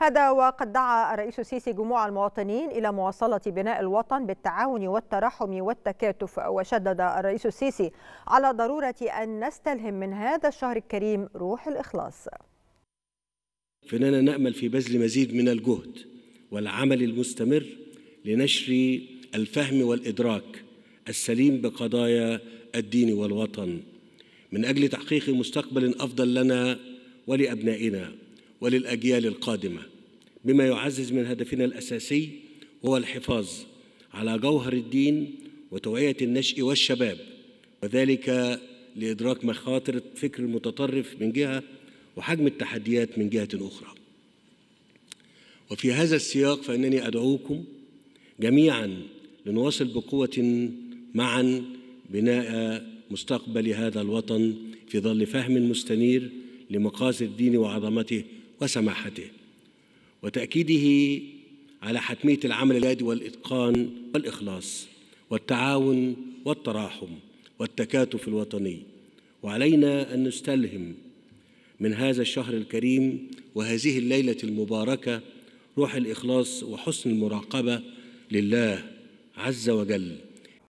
هذا وقد دعا الرئيس السيسي جموع المواطنين إلى مواصلة بناء الوطن بالتعاون والترحم والتكاتف وشدد الرئيس السيسي على ضرورة أن نستلهم من هذا الشهر الكريم روح الإخلاص فإننا نأمل في بذل مزيد من الجهد والعمل المستمر لنشر الفهم والإدراك السليم بقضايا الدين والوطن من أجل تحقيق مستقبل أفضل لنا ولأبنائنا وللأجيال القادمة بما يعزز من هدفنا الأساسي هو الحفاظ على جوهر الدين وتوعية النشء والشباب وذلك لإدراك مخاطر الفكر المتطرف من جهة وحجم التحديات من جهة أخرى وفي هذا السياق فإنني أدعوكم جميعا لنواصل بقوة معا بناء مستقبل هذا الوطن في ظل فهم مستنير لمقاصد الدين وعظمته وسماحته وتأكيده على حتمية العمل الجاد والإتقان والإخلاص والتعاون والتراحم والتكاتف الوطني وعلينا أن نستلهم من هذا الشهر الكريم وهذه الليلة المباركة روح الإخلاص وحسن المراقبة لله عز وجل